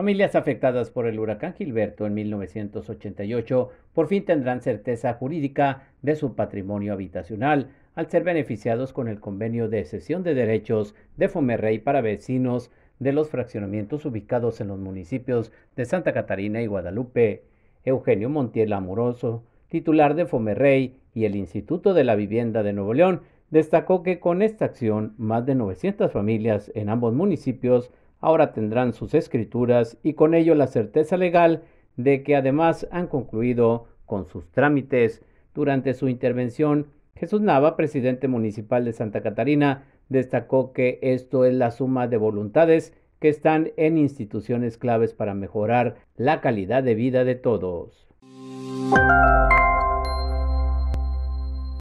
Familias afectadas por el huracán Gilberto en 1988 por fin tendrán certeza jurídica de su patrimonio habitacional al ser beneficiados con el convenio de cesión de derechos de Fomerrey para vecinos de los fraccionamientos ubicados en los municipios de Santa Catarina y Guadalupe. Eugenio Montiel Amoroso, titular de Fomerrey y el Instituto de la Vivienda de Nuevo León, destacó que con esta acción más de 900 familias en ambos municipios ahora tendrán sus escrituras y con ello la certeza legal de que además han concluido con sus trámites. Durante su intervención, Jesús Nava, presidente municipal de Santa Catarina, destacó que esto es la suma de voluntades que están en instituciones claves para mejorar la calidad de vida de todos.